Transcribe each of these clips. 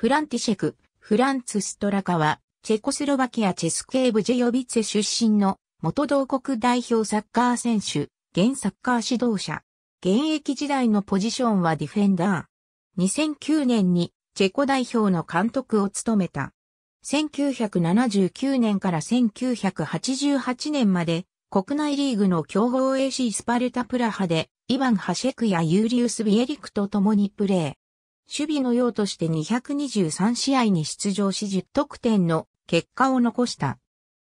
フランティシェク、フランツ・ストラカは、チェコスロバキアチェスケーブジェヨビッツェ出身の元同国代表サッカー選手、現サッカー指導者。現役時代のポジションはディフェンダー。2009年にチェコ代表の監督を務めた。1979年から1988年まで国内リーグの強豪 AC スパルタプラハでイヴァン・ハシェクやユーリウス・ビエリクと共にプレー。守備の用として223試合に出場し10得点の結果を残した。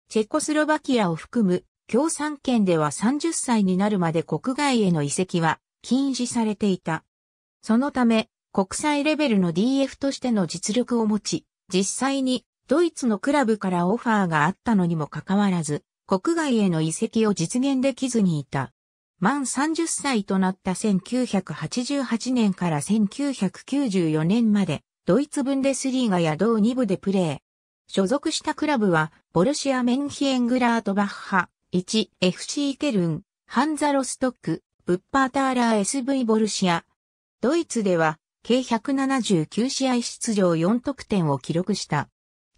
チェコスロバキアを含む共産圏では30歳になるまで国外への移籍は禁止されていた。そのため、国際レベルの DF としての実力を持ち、実際にドイツのクラブからオファーがあったのにもかかわらず、国外への移籍を実現できずにいた。満30歳となった1988年から1994年まで、ドイツブンデスリーガや同2部でプレー。所属したクラブは、ボルシア・メンヒエングラートバッハ、1、FC ケルン、ハンザ・ロストック、ブッパーターラー SV ボルシア。ドイツでは、計179試合出場4得点を記録した。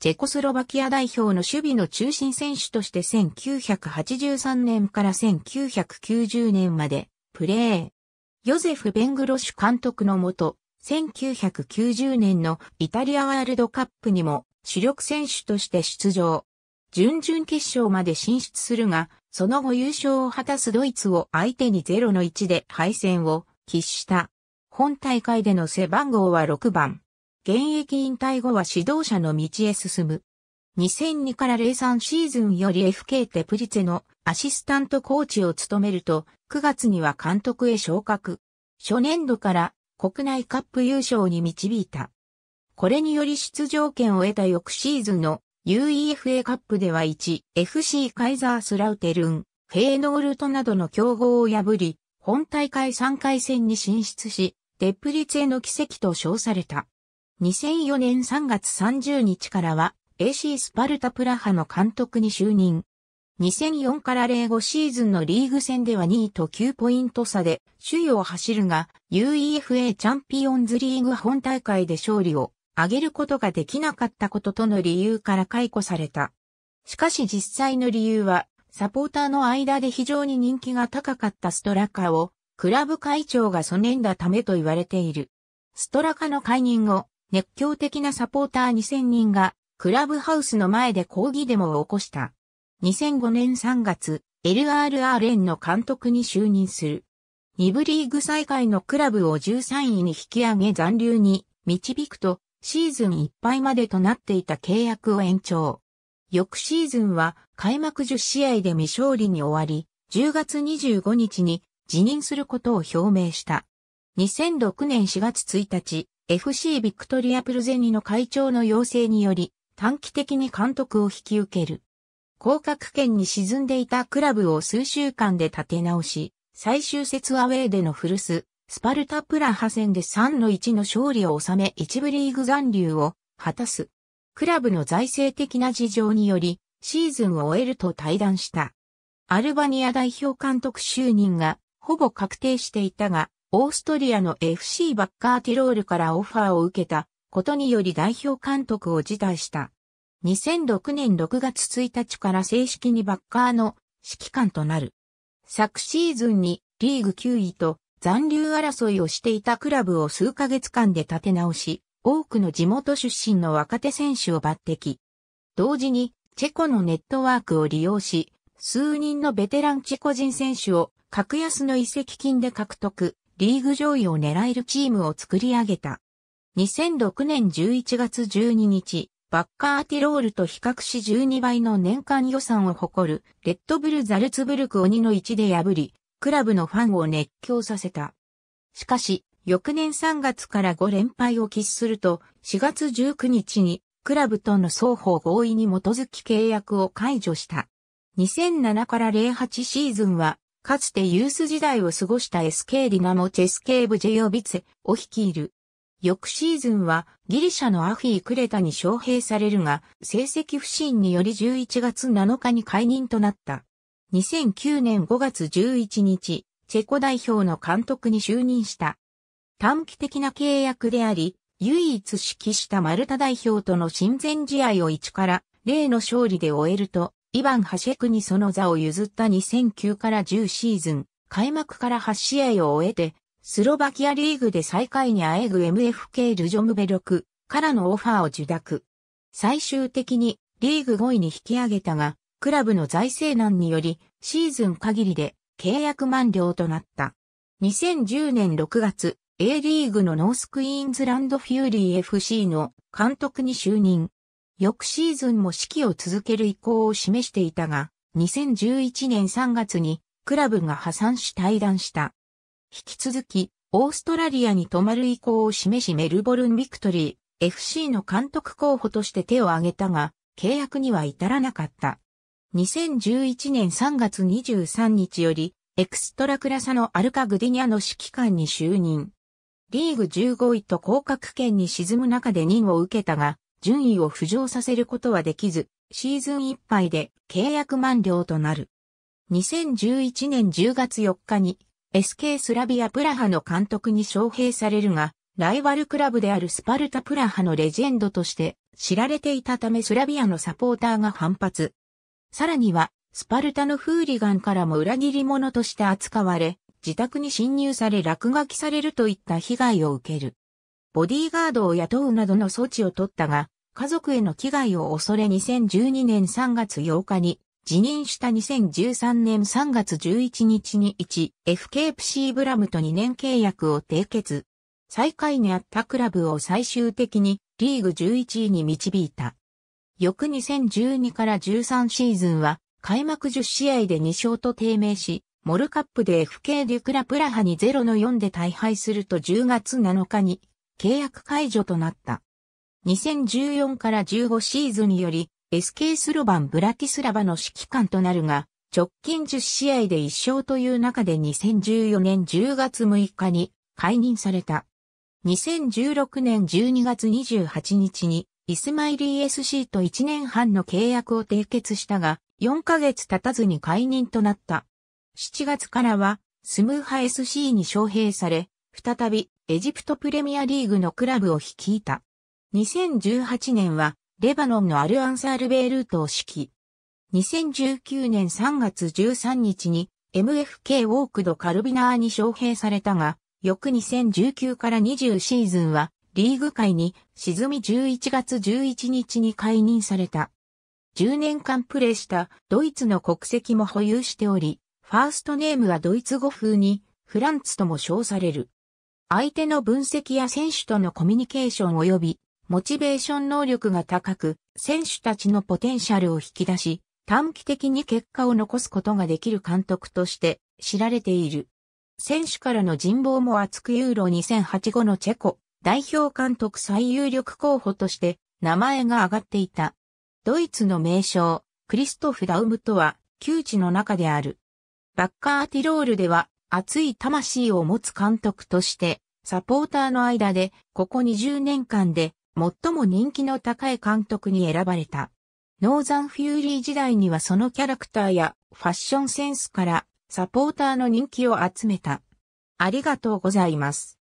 チェコスロバキア代表の守備の中心選手として1983年から1990年までプレー。ヨゼフ・ベングロッシュ監督のもと、1990年のイタリアワールドカップにも主力選手として出場。準々決勝まで進出するが、その後優勝を果たすドイツを相手に0の1で敗戦を喫した。本大会での背番号は6番。現役引退後は指導者の道へ進む。2002から03シーズンより FK テプリツェのアシスタントコーチを務めると、9月には監督へ昇格。初年度から国内カップ優勝に導いた。これにより出場権を得た翌シーズンの UEFA カップでは1、FC カイザースラウテルン、フェーノールトなどの競合を破り、本大会3回戦に進出し、デプリツェの奇跡と称された。2004年3月30日からは AC スパルタプラハの監督に就任。2004から05シーズンのリーグ戦では2位と9ポイント差で首位を走るが UEFA チャンピオンズリーグ本大会で勝利を挙げることができなかったこととの理由から解雇された。しかし実際の理由はサポーターの間で非常に人気が高かったストラカをクラブ会長がそねんだためと言われている。ストラカの解任後、熱狂的なサポーター2000人がクラブハウスの前で抗議デモを起こした。2005年3月、LRR n の監督に就任する。2部リーグ再開のクラブを13位に引き上げ残留に導くと、シーズンいっぱいまでとなっていた契約を延長。翌シーズンは開幕10試合で未勝利に終わり、10月25日に辞任することを表明した。2006年4月1日、FC ビクトリアプルゼニの会長の要請により、短期的に監督を引き受ける。降格圏に沈んでいたクラブを数週間で立て直し、最終節アウェーでの古巣、スパルタプラハ戦で3の1の勝利を収め一部リーグ残留を果たす。クラブの財政的な事情により、シーズンを終えると退団した。アルバニア代表監督就任がほぼ確定していたが、オーストリアの FC バッカーティロールからオファーを受けたことにより代表監督を辞退した。2006年6月1日から正式にバッカーの指揮官となる。昨シーズンにリーグ9位と残留争いをしていたクラブを数ヶ月間で立て直し、多くの地元出身の若手選手を抜擢。同時に、チェコのネットワークを利用し、数人のベテランチェコ人選手を格安の移籍金で獲得。リーグ上位を狙えるチームを作り上げた。2006年11月12日、バッカーティロールと比較し12倍の年間予算を誇る、レッドブル・ザルツブルク鬼の1で破り、クラブのファンを熱狂させた。しかし、翌年3月から5連敗を喫すると、4月19日に、クラブとの双方合意に基づき契約を解除した。2007から08シーズンは、かつてユース時代を過ごした SK ディナモチェスケーブジェヨビツェを率いる。翌シーズンはギリシャのアフィー・クレタに招聘されるが、成績不振により11月7日に解任となった。2009年5月11日、チェコ代表の監督に就任した。短期的な契約であり、唯一指揮したマルタ代表との親善試合を1から例の勝利で終えると、イバン・ハシェクにその座を譲った2009から10シーズン、開幕から8試合を終えて、スロバキアリーグで最下位にあえぐ MFK ルジョムベロクからのオファーを受諾。最終的にリーグ5位に引き上げたが、クラブの財政難により、シーズン限りで契約満了となった。2010年6月、A リーグのノースクイーンズランドフューリー FC の監督に就任。翌シーズンも指揮を続ける意向を示していたが、2011年3月にクラブが破産し退団した。引き続き、オーストラリアに泊まる意向を示しメルボルンビクトリー、FC の監督候補として手を挙げたが、契約には至らなかった。2011年3月23日より、エクストラクラサのアルカ・グディニャの指揮官に就任。リーグ15位と降格圏に沈む中で任を受けたが、順位を浮上させることはできず、シーズンいっぱいで契約満了となる。2011年10月4日に SK スラビアプラハの監督に招聘されるが、ライバルクラブであるスパルタプラハのレジェンドとして知られていたためスラビアのサポーターが反発。さらには、スパルタのフーリガンからも裏切り者として扱われ、自宅に侵入され落書きされるといった被害を受ける。ボディーガードを雇うなどの措置を取ったが、家族への危害を恐れ2012年3月8日に辞任した2013年3月11日に 1FKFC ブラムと2年契約を締結。最下位にあったクラブを最終的にリーグ11位に導いた。翌2012から13シーズンは開幕10試合で2勝と低迷し、モルカップで FK デュクラプラハに0の4で大敗すると10月7日に契約解除となった。2014から15シーズンにより、SK スロバン・ブラティスラバの指揮官となるが、直近10試合で1勝という中で2014年10月6日に解任された。2016年12月28日に、イスマイリー SC と1年半の契約を締結したが、4ヶ月経たずに解任となった。7月からは、スムーハ SC に招聘され、再びエジプトプレミアリーグのクラブを率いた。2018年は、レバノンのアルアンサールベイルートを指揮。2019年3月13日に MFK ウォークドカルビナーに招聘されたが、翌2019から20シーズンはリーグ界に沈み11月11日に解任された。10年間プレーしたドイツの国籍も保有しており、ファーストネームはドイツ語風にフランツとも称される。相手の分析や選手とのコミュニケーション及び、モチベーション能力が高く、選手たちのポテンシャルを引き出し、短期的に結果を残すことができる監督として知られている。選手からの人望も厚くユーロ2008後のチェコ代表監督最有力候補として名前が挙がっていた。ドイツの名将、クリストフ・ダウムとは、旧知の中である。バッカーティロールでは熱い魂を持つ監督として、サポーターの間で、ここ20年間で、最も人気の高い監督に選ばれた。ノーザンフューリー時代にはそのキャラクターやファッションセンスからサポーターの人気を集めた。ありがとうございます。